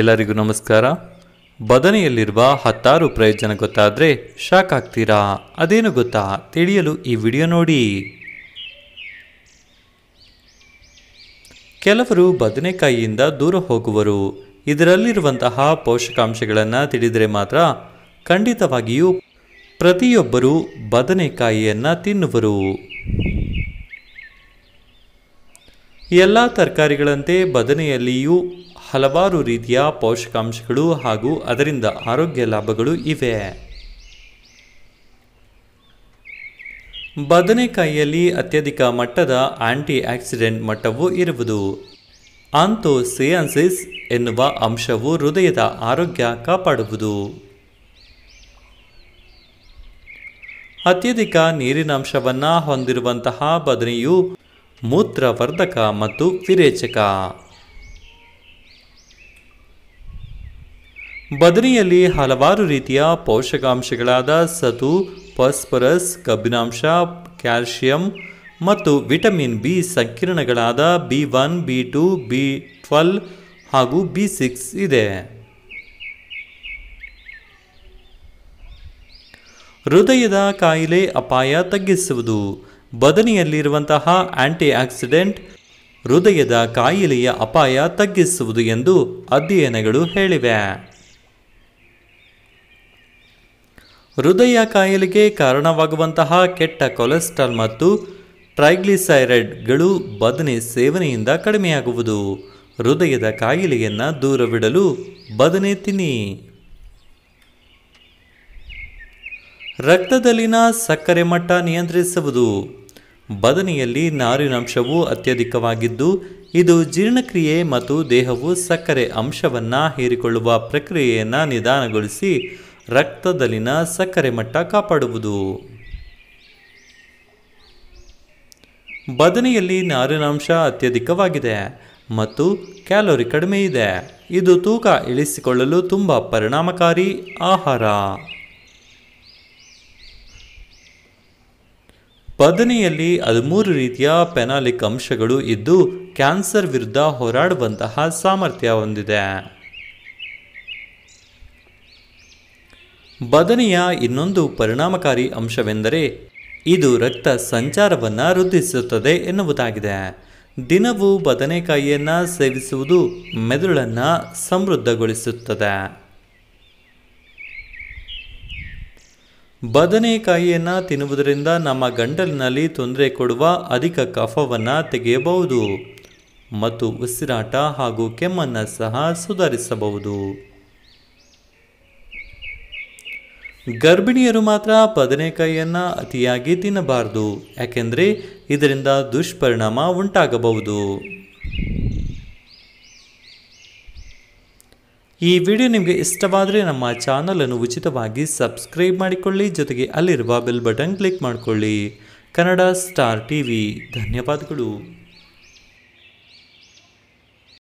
ಎಲ್ಲರಿಗೂ ನಮಸ್ಕಾರ ಬದನೆಯಲ್ಲಿರುವ ಹತ್ತಾರು ಪ್ರಯೋಜನ ಗೊತ್ತಾದರೆ ಶಾಕ್ ಆಗ್ತೀರಾ ಅದೇನು ಗೊತ್ತಾ ತಿಳಿಯಲು ಈ ವಿಡಿಯೋ ನೋಡಿ ಕೆಲವರು ಬದನೆಕಾಯಿಯಿಂದ ದೂರ ಹೋಗುವರು ಇದರಲ್ಲಿರುವಂತಹ ಪೋಷಕಾಂಶಗಳನ್ನು ತಿಳಿದರೆ ಮಾತ್ರ ಖಂಡಿತವಾಗಿಯೂ ಪ್ರತಿಯೊಬ್ಬರೂ ಬದನೆಕಾಯಿಯನ್ನು ತಿನ್ನುವರು ಎಲ್ಲ ತರಕಾರಿಗಳಂತೆ ಬದನೆಯಲ್ಲಿಯೂ ಹಲವಾರು ರೀತಿಯ ಪೋಷಕಾಂಶಗಳು ಹಾಗೂ ಅದರಿಂದ ಆರೋಗ್ಯ ಲಾಭಗಳು ಇವೆ ಬದನೆಕಾಯಿಯಲ್ಲಿ ಅತ್ಯಧಿಕ ಮಟ್ಟದ ಆಂಟಿ ಆಕ್ಸಿಡೆಂಟ್ ಮಟ್ಟವು ಇರುವುದು ಆಂಥೋಸಿಯಾನ್ಸಿಸ್ ಎನ್ನುವ ಅಂಶವು ಹೃದಯದ ಆರೋಗ್ಯ ಕಾಪಾಡುವುದು ಅತ್ಯಧಿಕ ನೀರಿನಂಶವನ್ನು ಹೊಂದಿರುವಂತಹ ಬದನೆಯು ಮೂತ್ರವರ್ಧಕ ಮತ್ತು ವಿರೇಚಕ ಬದನಿಯಲ್ಲಿ ಹಲವಾರು ರೀತಿಯ ಪೋಷಕಾಂಶಗಳಾದ ಸತು ಫಾಸ್ಫರಸ್ ಕಬ್ಬಿನಾಂಶ ಕ್ಯಾಲ್ಶಿಯಂ ಮತ್ತು ವಿಟಮಿನ್ ಬಿ ಸಂಕಿರಣಗಳಾದ B one B two B twelve ಹಾಗೂ ಬಿ ಸಿಕ್ಸ್ ಇದೆ ಹೃದಯದ ಕಾಯಿಲೆ ಅಪಾಯ ತಗ್ಗಿಸುವುದು ಬದನಿಯಲ್ಲಿರುವಂತಹ ಆಂಟಿ ಆಕ್ಸಿಡೆಂಟ್ ಹೃದಯದ ಕಾಯಿಲೆಯ ಅಪಾಯ ತಗ್ಗಿಸುವುದು ಎಂದು ಅಧ್ಯಯನಗಳು ಹೇಳಿವೆ ಹೃದಯ ಕಾಯಿಲೆಗೆ ಕಾರಣವಾಗುವಂತಹ ಕೆಟ್ಟ ಕೊಲೆಸ್ಟ್ರಾಲ್ ಮತ್ತು ಟ್ರೈಗ್ಲಿಸೈರೈಡ್ಗಳು ಬದನೆ ಸೇವನೆಯಿಂದ ಕಡಿಮೆಯಾಗುವುದು ಹೃದಯದ ಕಾಯಿಲೆಯನ್ನು ದೂರವಿಡಲು ಬದನೆ ತಿನ್ನಿ ರಕ್ತದಲ್ಲಿನ ಸಕ್ಕರೆ ಮಟ್ಟ ನಿಯಂತ್ರಿಸುವುದು ಬದನೆಯಲ್ಲಿ ನಾರಿನಾಂಶವು ಅತ್ಯಧಿಕವಾಗಿದ್ದು ಇದು ಜೀರ್ಣಕ್ರಿಯೆ ಮತ್ತು ದೇಹವು ಸಕ್ಕರೆ ಅಂಶವನ್ನು ಹೀರಿಕೊಳ್ಳುವ ಪ್ರಕ್ರಿಯೆಯನ್ನು ನಿಧಾನಗೊಳಿಸಿ ರಕ್ತದಲ್ಲಿನ ಸಕ್ಕರೆ ಮಟ್ಟ ಕಾಪಾಡುವುದು ಬದನೆಯಲ್ಲಿ ನಾರಿನಾಂಶ ಅತ್ಯಧಿಕವಾಗಿದೆ ಮತ್ತು ಕ್ಯಾಲೋರಿ ಕಡಿಮೆ ಇದೆ ಇದು ತೂಕ ಇಳಿಸಿಕೊಳ್ಳಲು ತುಂಬ ಪರಿಣಾಮಕಾರಿ ಆಹಾರ ಬದನೆಯಲ್ಲಿ ಹದಿಮೂರು ರೀತಿಯ ಪೆನಾಲಿಕ್ ಅಂಶಗಳು ಇದ್ದು ಕ್ಯಾನ್ಸರ್ ವಿರುದ್ಧ ಹೋರಾಡುವಂತಹ ಸಾಮರ್ಥ್ಯ ಹೊಂದಿದೆ ಬದನೆಯ ಇನ್ನೊಂದು ಪರಿಣಾಮಕಾರಿ ಅಂಶವೆಂದರೆ ಇದು ರಕ್ತ ಸಂಚಾರವನ್ನು ವೃದ್ಧಿಸುತ್ತದೆ ಎನ್ನುವುದಾಗಿದೆ ದಿನವೂ ಬದನೆಕಾಯಿಯನ್ನು ಸೇವಿಸುವುದು ಮೆದುಳನ್ನು ಸಮೃದ್ಧಗೊಳಿಸುತ್ತದೆ ಬದನೆಕಾಯಿಯನ್ನು ತಿನ್ನುವುದರಿಂದ ನಮ್ಮ ಗಂಟಲಿನಲ್ಲಿ ತೊಂದರೆ ಕೊಡುವ ಅಧಿಕ ಕಫವನ್ನು ತೆಗೆಯಬಹುದು ಮತ್ತು ಉಸಿರಾಟ ಹಾಗೂ ಕೆಮ್ಮನ್ನು ಸಹ ಸುಧಾರಿಸಬಹುದು ಗರ್ಭಿಣಿಯರು ಮಾತ್ರ ಬದನೆಕಾಯಿಯನ್ನು ಅತಿಯಾಗಿ ತಿನ್ನಬಾರದು ಯಾಕೆಂದರೆ ಇದರಿಂದ ದುಷ್ಪರಿಣಾಮ ಉಂಟಾಗಬಹುದು ಈ ವಿಡಿಯೋ ನಿಮಗೆ ಇಷ್ಟವಾದರೆ ನಮ್ಮ ಚಾನಲನ್ನು ಉಚಿತವಾಗಿ ಸಬ್ಸ್ಕ್ರೈಬ್ ಮಾಡಿಕೊಳ್ಳಿ ಜೊತೆಗೆ ಅಲ್ಲಿರುವ ಬೆಲ್ ಬಟನ್ ಕ್ಲಿಕ್ ಮಾಡಿಕೊಳ್ಳಿ ಕನ್ನಡ ಸ್ಟಾರ್ ಟಿ ಧನ್ಯವಾದಗಳು